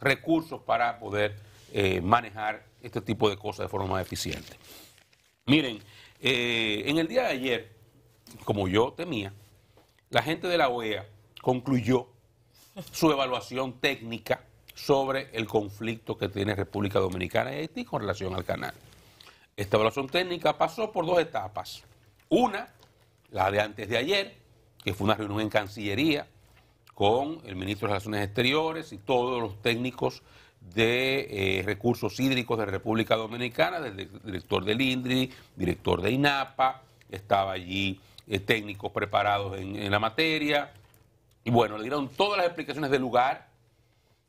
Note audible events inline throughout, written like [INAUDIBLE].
recursos para poder eh, manejar este tipo de cosas de forma más eficiente. Miren, eh, en el día de ayer, como yo temía, la gente de la OEA concluyó su evaluación técnica sobre el conflicto que tiene República Dominicana y Haití con relación al canal. Esta evaluación técnica pasó por dos etapas. Una, la de antes de ayer, que fue una reunión en Cancillería con el ministro de Relaciones Exteriores y todos los técnicos de eh, recursos hídricos de la República Dominicana, desde el director del INDRI, director de INAPA, estaba allí eh, técnicos preparados en, en, la materia. Y bueno, le dieron todas las explicaciones del lugar,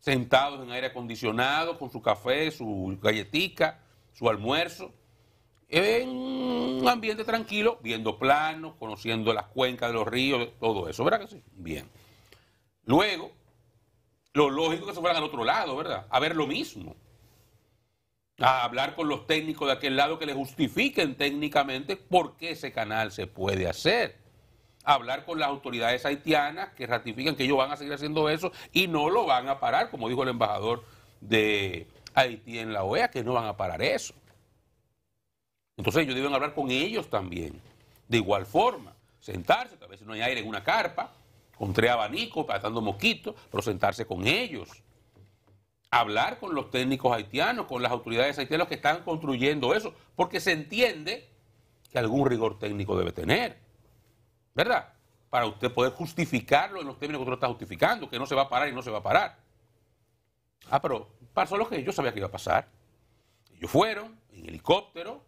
sentados en aire acondicionado, con su café, su galletica, su almuerzo, en un ambiente tranquilo, viendo planos, conociendo las cuencas de los ríos, todo eso, ¿verdad que sí? Bien. Luego, lo lógico es que se fueran al otro lado, ¿verdad? A ver lo mismo. A hablar con los técnicos de aquel lado que le justifiquen técnicamente por qué ese canal se puede hacer. hablar con las autoridades haitianas que ratifican que ellos van a seguir haciendo eso y no lo van a parar, como dijo el embajador de Haití en la OEA, que no van a parar eso. Entonces ellos deben hablar con ellos también, de igual forma, sentarse, tal vez si no hay aire en una carpa, con tres abanicos, atando mosquitos, presentarse con ellos. Hablar con los técnicos haitianos, con las autoridades haitianas que están construyendo eso, porque se entiende que algún rigor técnico debe tener. ¿Verdad? Para usted poder justificarlo en los términos que usted está justificando, que no se va a parar y no se va a parar. Ah, pero pasó lo que yo sabía que iba a pasar. Ellos fueron en helicóptero,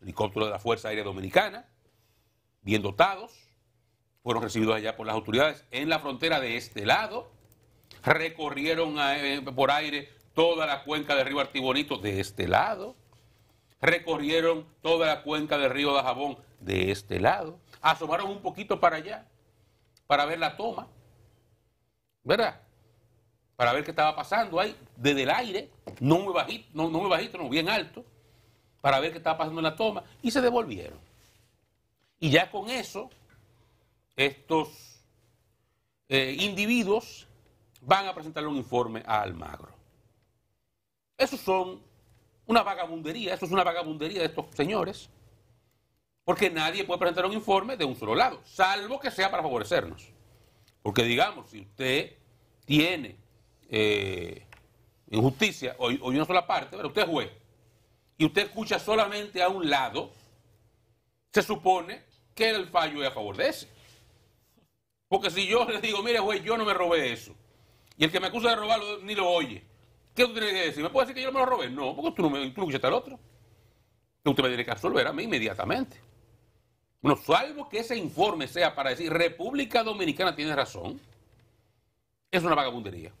helicóptero de la Fuerza Aérea Dominicana, bien dotados, fueron recibidos allá por las autoridades en la frontera de este lado, recorrieron eh, por aire toda la cuenca del río Artibonito de este lado, recorrieron toda la cuenca del río Dajabón de este lado, asomaron un poquito para allá para ver la toma, ¿verdad? Para ver qué estaba pasando ahí, desde el aire, no muy bajito, no, no muy bajito, no, bien alto, para ver qué estaba pasando en la toma, y se devolvieron. Y ya con eso, estos eh, individuos van a presentarle un informe a Almagro. Eso son una vagabundería, eso es una vagabundería de estos señores, porque nadie puede presentar un informe de un solo lado, salvo que sea para favorecernos. Porque digamos, si usted tiene eh, injusticia o, o, una sola parte, pero usted es juez, y usted escucha solamente a un lado, se supone que el fallo es a favor de ese. Porque si yo le digo, mire juez, yo no me robé eso, y el que me acusa de robarlo ni lo oye, ¿qué tú tienes que decir? ¿Me puede decir que yo no me lo robé? No, porque tú no me incluyes al otro. Usted me tiene que absolver a mí inmediatamente. Bueno, salvo que ese informe sea para decir República Dominicana tiene razón, es una vagabundería.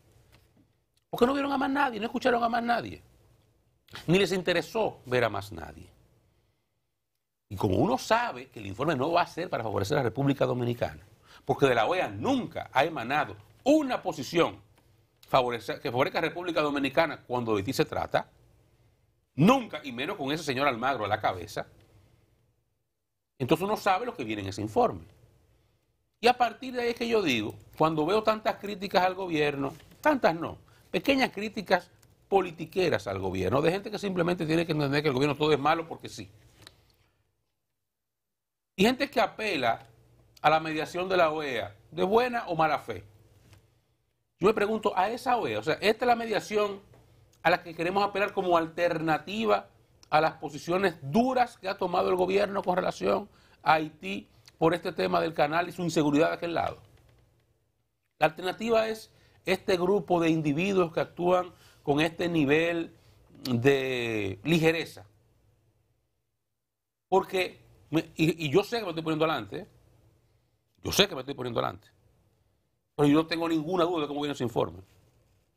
Porque no vieron a más nadie, no escucharon a más nadie. Ni les interesó ver a más nadie. Y como uno sabe que el informe no va a ser para favorecer a la República Dominicana, porque de la OEA nunca ha emanado una posición que favorezca a República Dominicana cuando de ti se trata. Nunca, y menos con ese señor Almagro a la cabeza. Entonces uno sabe lo que viene en ese informe. Y a partir de ahí es que yo digo, cuando veo tantas críticas al gobierno, tantas no, pequeñas críticas politiqueras al gobierno, de gente que simplemente tiene que entender que el gobierno todo es malo porque sí. Y gente que apela a la mediación de la OEA, de buena o mala fe. Yo me pregunto, a esa OEA, o sea, esta es la mediación a la que queremos apelar como alternativa a las posiciones duras que ha tomado el gobierno con relación a Haití por este tema del canal y su inseguridad de aquel lado. La alternativa es este grupo de individuos que actúan con este nivel de ligereza. Porque, y, yo sé que me estoy poniendo adelante, ¿eh? Yo sé que me estoy poniendo delante. Pero yo no tengo ninguna duda de cómo viene ese informe.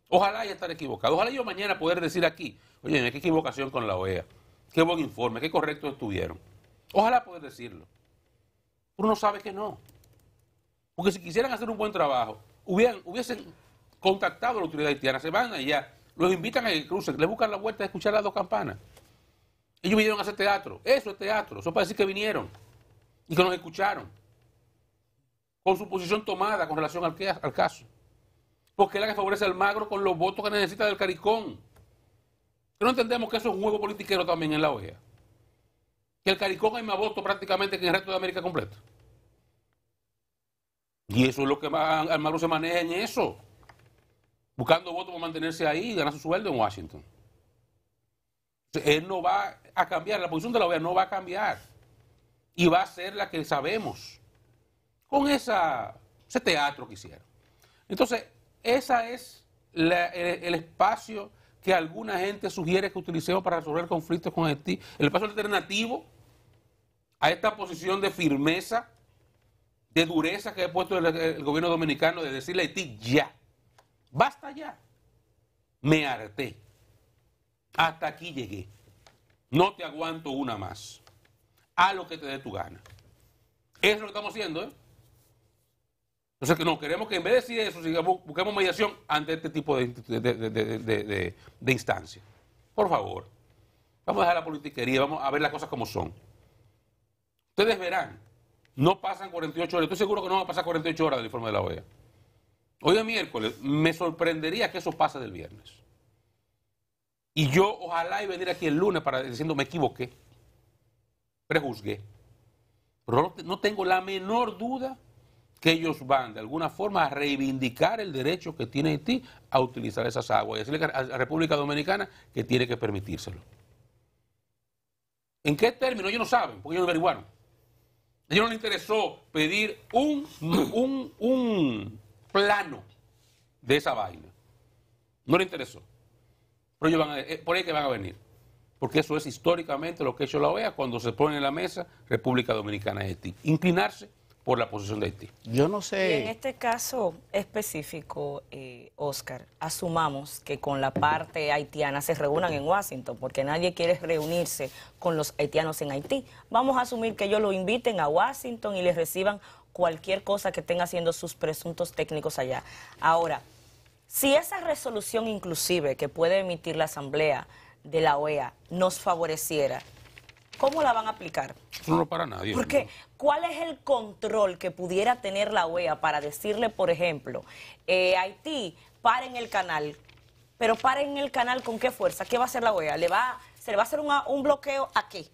Ojalá y estar equivocado. Ojalá yo mañana poder decir aquí, oye, qué equivocación con la OEA. Qué buen informe, qué correcto estuvieron. Ojalá poder decirlo. uno sabe que no. Porque si quisieran hacer un buen trabajo, hubieran, hubiesen contactado a la autoridad haitiana, se van allá, los invitan a que crucen, les buscan la vuelta de escuchar las dos campanas. Ellos vinieron a hacer teatro. Eso es teatro. Eso es para decir que vinieron y que nos escucharon con su posición tomada con relación al, caso. Porque es la que favorece al magro con los votos que necesita del caricón. pero no entendemos que eso es un juego politiquero también en la OEA. Que el caricón hay más votos prácticamente que en el resto de América completa. Y eso es lo que al magro se maneja en eso. Buscando votos para mantenerse ahí y ganar su sueldo en Washington. Él no va a cambiar, la posición de la OEA no va a cambiar. Y va a ser la que sabemos con ese teatro que hicieron. Entonces, ese es el, espacio que alguna gente sugiere que utilicemos para resolver conflictos con Haití, el espacio alternativo a esta posición de firmeza, de dureza que ha puesto el, gobierno dominicano de decirle a Haití ya, basta ya, me harté, hasta aquí llegué, no te aguanto una más, a lo que te dé tu gana. Eso es lo que estamos haciendo, ¿eh? Entonces, no, queremos que en vez de decir eso, busquemos mediación ante este tipo de, instancias. Por favor, vamos a dejar la politiquería, vamos a ver las cosas como son. Ustedes verán, no pasan 48 horas, estoy seguro que no van a pasar 48 horas del informe de la OEA. Hoy es miércoles, me sorprendería que eso pase del viernes. Y yo ojalá y venir aquí el lunes para diciendo me equivoqué, prejuzgué. Pero no tengo la menor duda que ellos van de alguna forma a reivindicar el derecho que tiene Haití a utilizar esas aguas y decirle a la República Dominicana que tiene que permitírselo. ¿En qué término? Ellos no saben, porque ellos no averiguaron. A ellos no les interesó pedir un, un, un plano de esa vaina. No les interesó. Pero ellos van eh, por ahí que van a venir. Porque eso es históricamente lo que ha hecho la OEA cuando se pone en la mesa República Dominicana Haití. Inclinarse por la posición de Haití. Yo no sé. en este caso específico, eh, Oscar, asumamos que con la parte haitiana se reúnan en Washington, porque nadie quiere reunirse con los haitianos en Haití. Vamos a asumir que ellos lo inviten a Washington y les reciban cualquier cosa que estén haciendo sus presuntos técnicos allá. Ahora, si esa resolución inclusive que puede emitir la Asamblea de la OEA nos favoreciera, ¿Cómo la van a aplicar? No, para nadie. Porque, ¿cuál es el control que pudiera tener la OEA para decirle, por ejemplo, eh, Haití, paren el canal? Pero paren el canal con qué fuerza? ¿Qué va a hacer la OEA? ¿Le va, ¿Se le va a hacer un bloqueo a qué?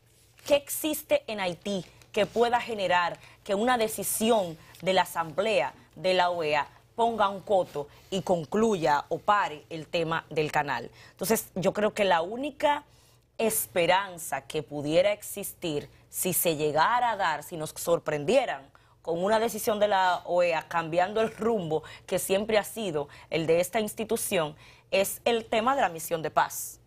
¿Qué existe en Haití que pueda generar que una decisión de la Asamblea de la OEA ponga un coto y concluya o pare el tema del canal? Entonces, yo creo que la única esperanza que pudiera existir si se llegara a dar, si nos sorprendieran con una decisión de la OEA cambiando el rumbo que siempre ha sido el de esta institución, es el tema de la misión de paz.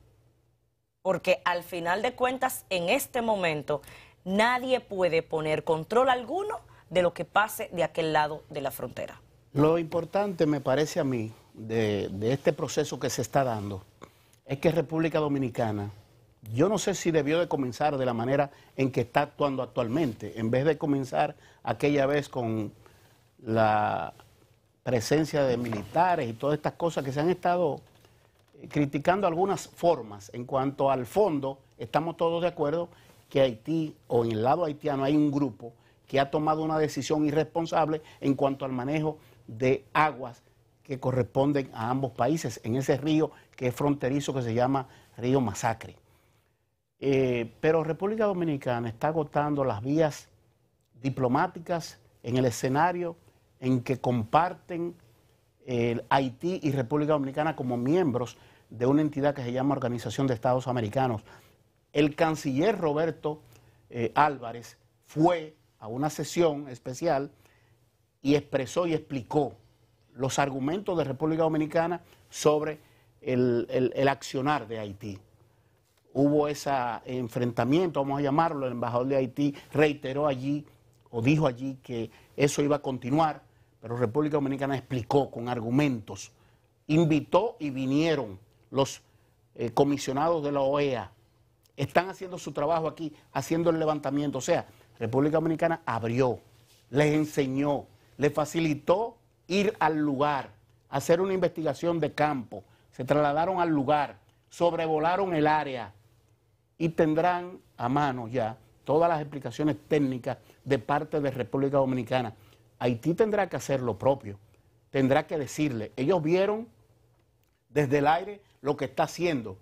Porque al final de cuentas, en este momento, nadie puede poner control alguno de lo que pase de aquel lado de la frontera. Lo importante, me parece a mí, de, este proceso que se está dando, es que República Dominicana yo no sé si debió de comenzar de la manera en que está actuando actualmente, en vez de comenzar aquella vez con la presencia de militares y todas estas cosas que se han estado eh, criticando algunas formas. En cuanto al fondo, estamos todos de acuerdo que Haití o en el lado haitiano hay un grupo que ha tomado una decisión irresponsable en cuanto al manejo de aguas que corresponden a ambos países, en ese río que es fronterizo que se llama Río Masacre. Eh, pero República Dominicana está agotando las vías diplomáticas en el escenario en que comparten eh, Haití y República Dominicana como miembros de una entidad que se llama Organización de Estados Americanos. El canciller Roberto eh, Álvarez fue a una sesión especial y expresó y explicó los argumentos de República Dominicana sobre el accionar de Haití hubo ese enfrentamiento, vamos a llamarlo, el embajador de Haití reiteró allí o dijo allí que eso iba a continuar, pero República Dominicana explicó con argumentos, invitó y vinieron los eh, comisionados de la OEA, están haciendo su trabajo aquí, haciendo el levantamiento, o sea, República Dominicana abrió, les enseñó, les facilitó ir al lugar, hacer una investigación de campo, se trasladaron al lugar, sobrevolaron el área, y tendrán a mano ya todas las explicaciones técnicas de parte de República Dominicana. Haití tendrá que hacer lo propio, tendrá que decirle, ellos vieron desde el aire lo que está haciendo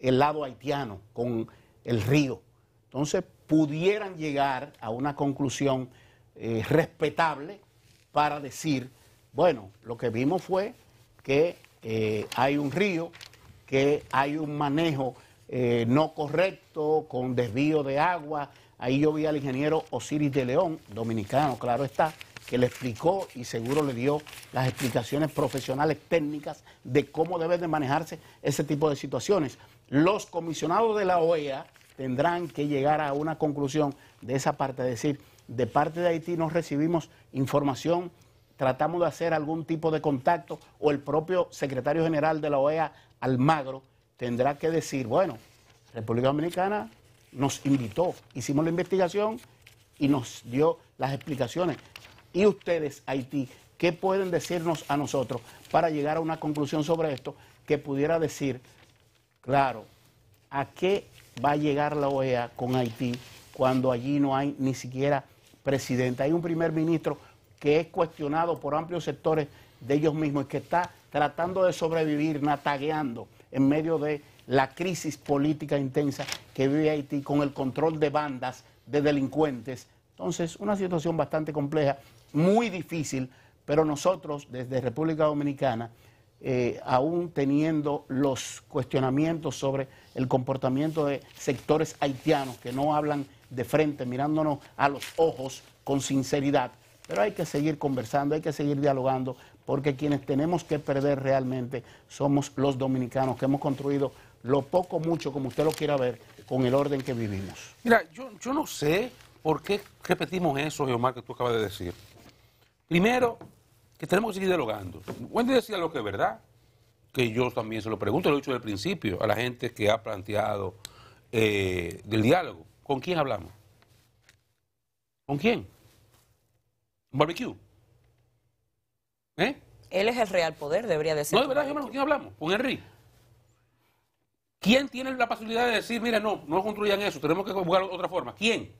el lado haitiano con el río. Entonces pudieran llegar a una conclusión eh, respetable para decir, bueno, lo que vimos fue que eh, hay un río, que hay un manejo eh, no correcto, con desvío de agua. Ahí yo vi al ingeniero Osiris de León, dominicano, claro está, que le explicó y seguro le dio las explicaciones profesionales técnicas de cómo debe de manejarse ese tipo de situaciones. Los comisionados de la OEA tendrán que llegar a una conclusión de esa parte, decir, de parte de Haití no recibimos información, tratamos de hacer algún tipo de contacto o el propio secretario general de la OEA, Almagro, tendrá que decir, bueno, República Dominicana nos invitó, hicimos la investigación y nos dio las explicaciones. Y ustedes, Haití, ¿qué pueden decirnos a nosotros para llegar a una conclusión sobre esto que pudiera decir, claro, a qué va a llegar la OEA con Haití cuando allí no hay ni siquiera presidente? Hay un primer ministro que es cuestionado por amplios sectores de ellos mismos y que está tratando de sobrevivir, natagueando en medio de la crisis política intensa que vive Haití con el control de bandas de delincuentes. Entonces, una situación bastante compleja, muy difícil, pero nosotros desde República Dominicana, eh, aún teniendo los cuestionamientos sobre el comportamiento de sectores haitianos que no hablan de frente, mirándonos a los ojos con sinceridad, pero hay que seguir conversando, hay que seguir dialogando, porque quienes tenemos que perder realmente somos los dominicanos que hemos construido lo poco, mucho, como usted lo quiera ver, con el orden que vivimos. Mira, yo, no sé por qué repetimos eso, Omar, que tú acabas de decir. Primero, que tenemos que seguir dialogando. Wendy decía lo que es verdad, que yo también se lo pregunto, lo he dicho desde el principio, a la gente que ha planteado eh, del diálogo. ¿Con quién hablamos? ¿Con quién? barbecue? ¿Eh? Él es el real poder, debería decir. No, de verdad, ¿con quién hablamos? Con Henry. ¿Quién tiene la posibilidad de decir, mira, no, no construyan eso, tenemos que de otra forma? ¿Quién?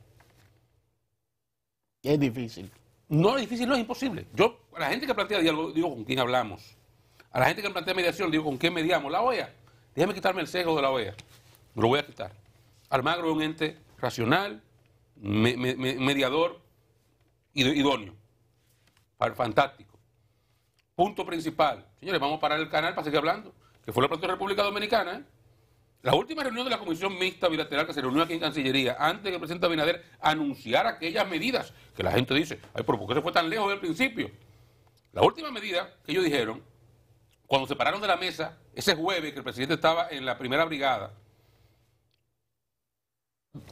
Es difícil. No, es difícil, no, es imposible. Yo, a la gente que plantea diálogo, digo con quién hablamos. A la gente que plantea mediación, digo con quién mediamos. La OEA, déjame quitarme el sesgo de la OEA. lo voy a quitar. Almagro es un ente racional, mediador, idóneo, fantástico punto principal. Señores, vamos a parar el canal para seguir hablando. Que fue la propia República Dominicana. ¿eh? La última reunión de la Comisión Mixta Bilateral que se reunió aquí en Cancillería, antes de que el presidente Abinader anunciara aquellas medidas, que la gente dice, ay, ¿por qué se fue tan lejos del principio? La última medida que ellos dijeron, cuando se pararon de la mesa, ese jueves que el presidente estaba en la primera brigada,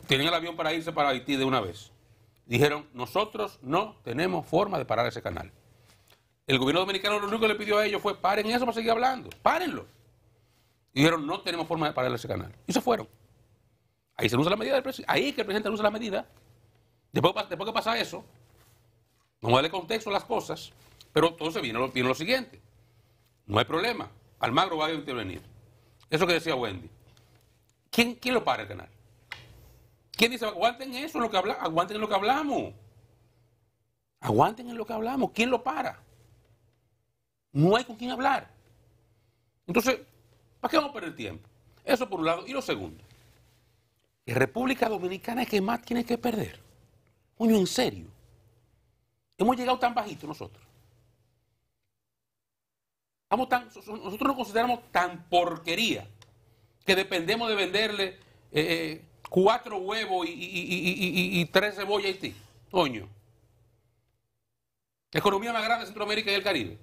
tenían el avión para irse para Haití de una vez. Dijeron, nosotros no tenemos forma de parar ese canal. El gobierno dominicano lo único que le pidió a ellos fue paren eso para seguir hablando, párenlo. Y dijeron, no tenemos forma de parar ese canal. Y se fueron. Ahí se anuncia la medida del presidente. Ahí que el presidente anuncia la medida. Después, que pasa eso, vamos a darle contexto a las cosas. Pero entonces viene lo, lo siguiente. No hay problema. Almagro va a intervenir. Eso que decía Wendy. ¿Quién, quién lo para el canal? ¿Quién dice, aguanten eso, lo que habla, aguanten en lo que hablamos? Aguanten en lo que hablamos. ¿Quién lo para? No hay con quién hablar. Entonces, ¿para qué vamos a perder tiempo? Eso por un lado. Y lo segundo, que República Dominicana es que más tiene que perder. Coño, en serio. Hemos llegado tan bajito nosotros. Estamos tan, nosotros nos consideramos tan porquería que dependemos de venderle eh, eh, cuatro huevos y, tres cebollas a Coño. La economía más grande de Centroamérica y el Caribe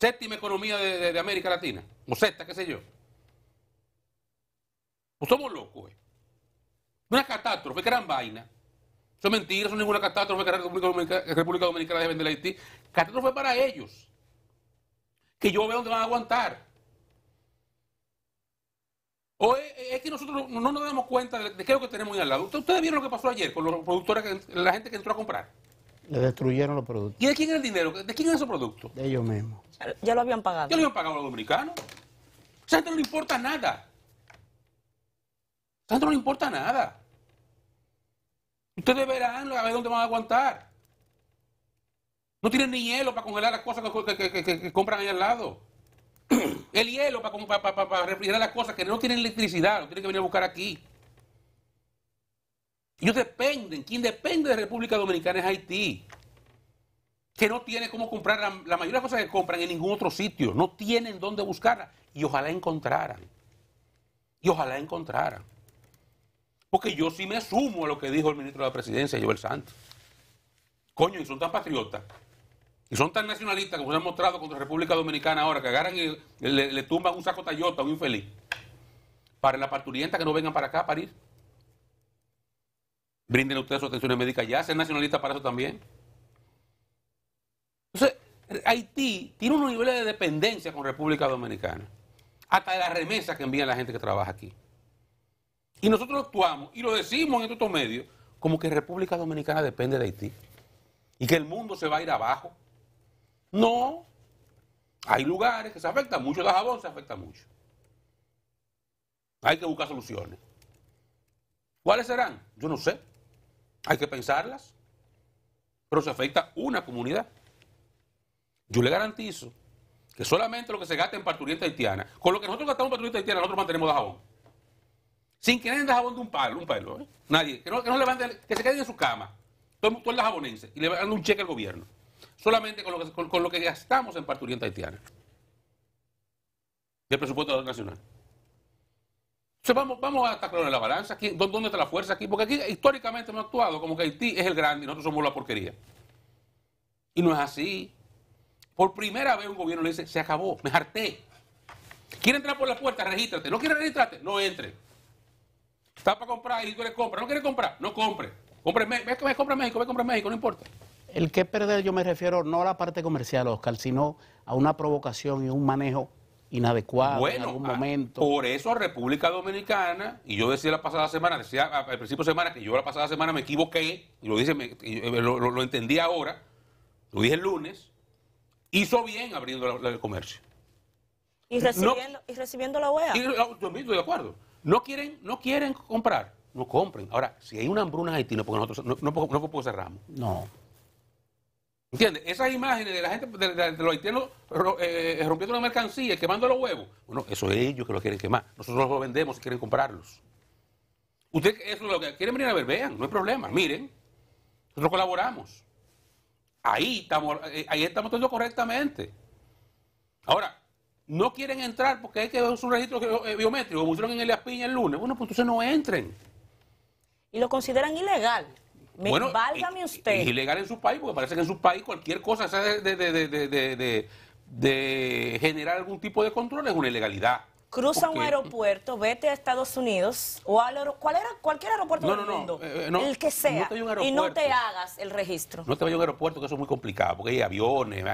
séptima economía de, América Latina, o sexta, qué sé yo. Pues somos locos, Una catástrofe, gran vaina. Son mentiras, no es ninguna catástrofe que la República Dominicana, debe vender a Haití. Catástrofe para ellos. Que yo veo dónde van a aguantar. O es, que nosotros no nos damos cuenta de, qué es lo que tenemos ahí al lado. Ustedes vieron lo que pasó ayer con los productores, la gente que entró a comprar. Le destruyeron los productos. ¿Y de quién es el dinero? ¿De quién es esos productos? De ellos mismos. Ya lo habían pagado. Ya lo habían pagado los dominicanos. Este no le importa nada. A este no le importa nada. Ustedes verán a ver dónde van a aguantar. No tienen ni hielo para congelar las cosas que, compran ahí al lado. [CLEARS THROAT] El hielo para, para refrigerar las cosas que no tienen electricidad, lo tienen que venir a buscar aquí. Ellos dependen, quien depende de República Dominicana es Haití, que no tiene cómo comprar la, mayoría de las cosas que compran en ningún otro sitio, no tienen dónde buscarla y ojalá encontraran. Y ojalá encontraran. Porque yo sí me sumo a lo que dijo el ministro de la Presidencia, Joel Santos. Coño, y son tan patriotas. Y son tan nacionalistas como se han mostrado contra República Dominicana ahora, que agarran y le, tumban un saco Toyota a un infeliz. Para la parturienta que no vengan para acá a parir. Brinden ustedes su atención médica Ya ser nacionalista para eso también. Entonces, Haití tiene unos niveles de dependencia con República Dominicana. Hasta de las remesas que envían la gente que trabaja aquí. Y nosotros actuamos y lo decimos en estos medios como que República Dominicana depende de Haití. Y que el mundo se va a ir abajo. No. Hay lugares que se afectan mucho. La jabón se afecta mucho. Hay que buscar soluciones. ¿Cuáles serán? Yo no sé. Hay que pensarlas, pero se afecta una comunidad. Yo le garantizo que solamente lo que se gasta en parturienta haitiana, con lo que nosotros gastamos en parturienta haitiana, nosotros mantenemos de jabón. Sin que nadie de jabón de un palo, un palo, ¿eh? nadie, que no, que se queden en su cama, todos los jabonenses, y le dan un cheque al gobierno. Solamente con lo que, lo que gastamos en parturienta haitiana. Del presupuesto nacional vamos, vamos a estar la balanza. ¿Dónde está la fuerza aquí? Porque aquí históricamente hemos actuado como que Haití es el grande y nosotros somos la porquería. Y no es así. Por primera vez un gobierno le dice, se acabó, me harté. Quiere entrar por la puerta, regístrate. ¿No quiere registrarte? No entre. Está para comprar y tú le compras. ¿No quiere comprar? No compre. Compre, ve, ve, compra México, ve, compra México, no importa. El que perder, yo me refiero no a la parte comercial, Oscar, sino a una provocación y un manejo inadecuado bueno, en algún ah, momento. Por eso República Dominicana, y yo decía la pasada semana, decía al principio de semana que yo la pasada semana me equivoqué, y lo, dice, me, eh, lo, entendí ahora, lo dije el lunes, hizo bien abriendo el comercio. Y recibiendo, y recibiendo la OEA. Oh, yo mismo estoy de acuerdo. No quieren, no quieren comprar, no compren. Ahora, si hay una hambruna en no porque nosotros, no, no, cerramos. No. ¿Entiendes? Esas imágenes de la gente, de, los haitianos eh, rompiendo la mercancía quemando los huevos. Bueno, eso es ellos que lo quieren quemar. Nosotros lo vendemos y quieren comprarlos. Ustedes es lo que quieren venir a ver, vean, no hay problema, miren. Nosotros colaboramos. Ahí estamos, eh, ahí estamos todo correctamente. Ahora, no quieren entrar porque hay que ver un registro eh, biométrico, como pusieron en el Piña el lunes. Bueno, pues entonces no entren. Y lo consideran ilegal bueno, válgame eh, usted. Es ilegal en su país, porque parece que en su país cualquier cosa de, de, generar algún tipo de control es una ilegalidad. Cruza un aeropuerto, vete a Estados Unidos o al ¿cuál era? cualquier aeropuerto del mundo, eh, eh, el que sea, y no te hagas el registro. No te vayas a un aeropuerto, que eso es muy complicado, porque hay aviones,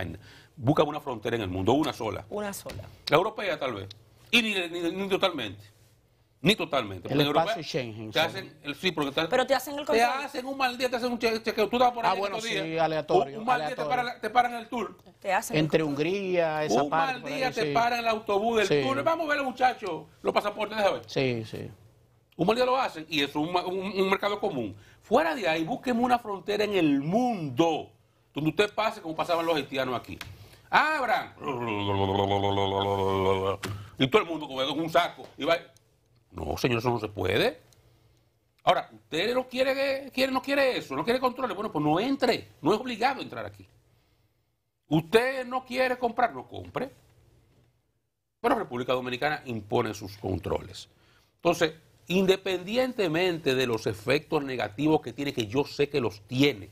busca una frontera en el mundo, una sola. Una sola. La europea tal vez, y ni, ni totalmente. Ni totalmente. El Europa, espacio Te hacen, el, sí, porque te, pero te hacen el control. Te hacen un mal día, te hacen un chequeo. Tú estás por ah, ahí ah, bueno, sí, días, aleatorio. Un mal día te paran, el tour. Te hacen Entre Hungría, esa un parte. Un mal día te paran el autobús del tour. Vamos a ver, muchachos, los pasaportes, déjame ver. Sí, sí. Un mal día lo hacen y eso es un, mercado común. Fuera de ahí, busquemos una frontera en el mundo donde usted pase como pasaban los haitianos aquí. ¡Abran! Y todo el mundo con un saco. Y va... No, señor, eso no se puede. Ahora, usted no quiere, quiere, no quiere eso, no quiere controles. Bueno, pues no entre, no es obligado a entrar aquí. Usted no quiere comprar, no compre. Pero República Dominicana impone sus controles. Entonces, independientemente de los efectos negativos que tiene, que yo sé que los tiene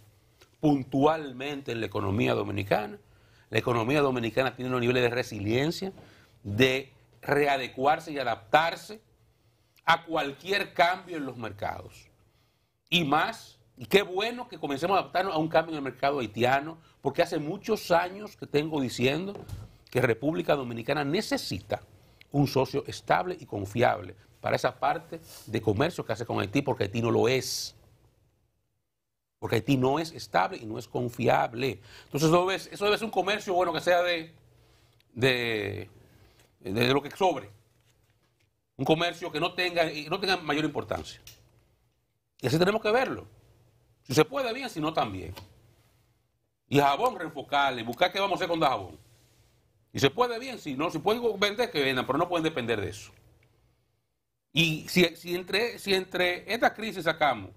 puntualmente en la economía dominicana, la economía dominicana tiene unos niveles de resiliencia, de readecuarse y adaptarse a cualquier cambio en los mercados. Y más, y qué bueno que comencemos a adaptarnos a un cambio en el mercado haitiano, porque hace muchos años que tengo diciendo que República Dominicana necesita un socio estable y confiable para esa parte de comercio que hace con Haití, porque Haití no lo es. Porque Haití no es estable y no es confiable. Entonces eso debe, ser un comercio bueno que sea de, de lo que sobre un comercio que no tenga, no tenga mayor importancia. Y así tenemos que verlo. Si se puede bien, si no también. Y jabón reenfocarle, buscar qué vamos a hacer con jabón. Y se puede bien, si no, si pueden vender, que vendan, pero no pueden depender de eso. Y si, entre, si entre esta crisis sacamos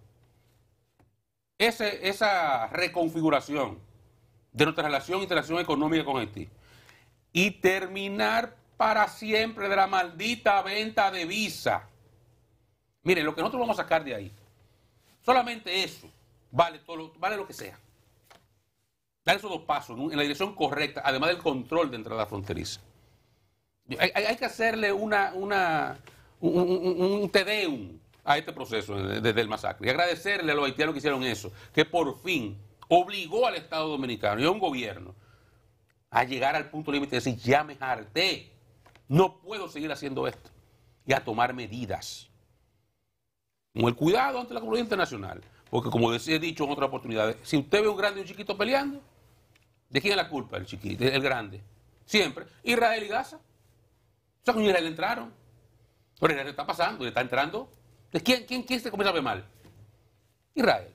esa reconfiguración de nuestra relación interacción económica con Haití y terminar para siempre de la maldita venta de visa. Miren, lo que nosotros vamos a sacar de ahí, solamente eso vale, todo lo, vale lo que sea. Dar esos dos pasos en la dirección correcta, además del control de entrada fronteriza. Hay, que hacerle una, un, un, a este proceso desde el masacre y agradecerle a los haitianos que hicieron eso, que por fin obligó al Estado Dominicano y a un gobierno a llegar al punto límite de decir, ya me harté no puedo seguir haciendo esto. Y a tomar medidas. Con el cuidado ante la comunidad internacional. Porque como he dicho en otras oportunidades, si usted ve un grande y un chiquito peleando, ¿de quién es la culpa? El chiquito, el grande. Siempre. Israel y Gaza. O sea, con Israel entraron. Pero Israel está pasando, y está entrando. ¿De quién, quién, quién se comienza a ver mal? Israel.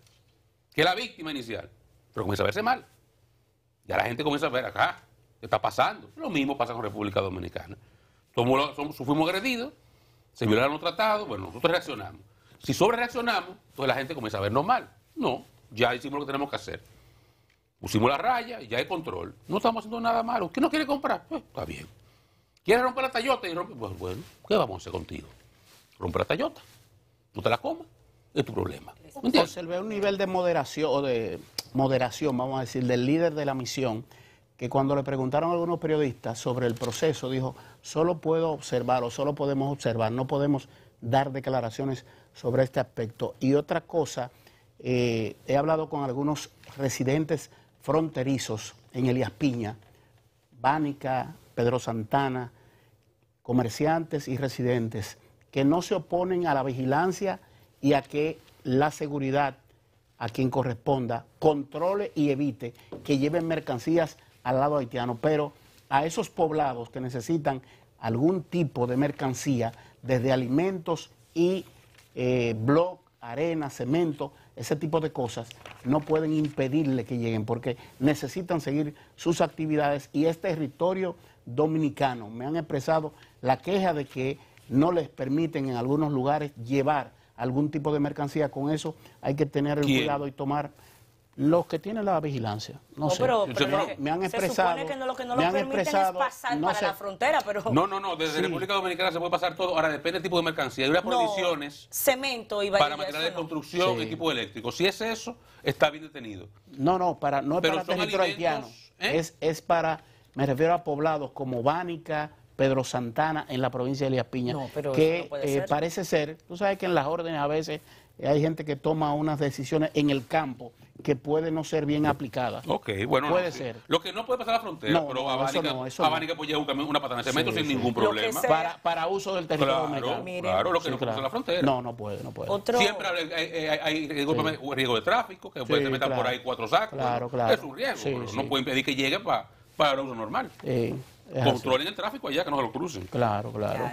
Que es la víctima inicial. Pero comienza a verse mal. Ya la gente comienza a ver acá. está pasando? Lo mismo pasa con República Dominicana. Somos, fuimos agredidos, se violaron los tratados, bueno, nosotros reaccionamos. Si sobre reaccionamos, entonces la gente comienza a vernos mal. No, ya hicimos lo que tenemos que hacer. Pusimos la raya, ya hay control. No estamos haciendo nada malo. ¿Quién no quiere comprar? Pues está bien. quiere romper la tallota? Y rompe? Pues bueno, ¿qué vamos a hacer contigo? Rompe la tallota, tú te la comas. Es tu problema. Observé un nivel de moderación, de moderación, vamos a decir, del líder de la misión que cuando le preguntaron a algunos periodistas sobre el proceso, dijo, solo puedo observar o solo podemos observar, no podemos dar declaraciones sobre este aspecto. Y otra cosa, eh, he hablado con algunos residentes fronterizos en Elías Piña, Bánica, Pedro Santana, comerciantes y residentes, que no se oponen a la vigilancia y a que la seguridad a quien corresponda controle y evite que lleven mercancías al lado haitiano, pero a esos poblados que necesitan algún tipo de mercancía, desde alimentos y eh, arena, cemento, ese tipo de cosas, no pueden impedirle que lleguen porque necesitan seguir sus actividades y es territorio dominicano. Me han expresado la queja de que no les permiten en algunos lugares llevar algún tipo de mercancía. Con eso hay que tener el cuidado y tomar los que tienen la vigilancia. No, sé. Pero, pero me, han expresado. Se supone que no, lo que no lo permiten es pasar para la frontera, pero. No, no, no. Desde República Dominicana se puede pasar todo. Ahora depende del tipo de mercancía. Hay unas prohibiciones. cemento y Para materiales de construcción sí. equipo eléctrico. Si es eso, está bien detenido. No, no, para, no es para territorio haitiano. ¿eh? Es, es para. Me refiero a poblados como Bánica. Pedro Santana en la provincia de Elías Piña, no, pero que no eh, parece ser, tú sabes que en las órdenes a veces hay gente que toma unas decisiones en el campo que puede no ser bien aplicadas. Ok, bueno. Puede ser. Lo que no puede pasar la frontera, pero no, Abanica, puede llevar un, una patana de cemento sin ningún problema. Para, para, uso del territorio claro, ah, Claro, lo que no puede pasar la frontera. No, no puede, no puede. Siempre hay, hay, riesgo, de tráfico, que puede meter por ahí cuatro sacos. Claro, claro. Es un riesgo, no puede impedir que llegue para, para uso normal. Controlen el tráfico allá, que no se lo crucen. Claro, claro.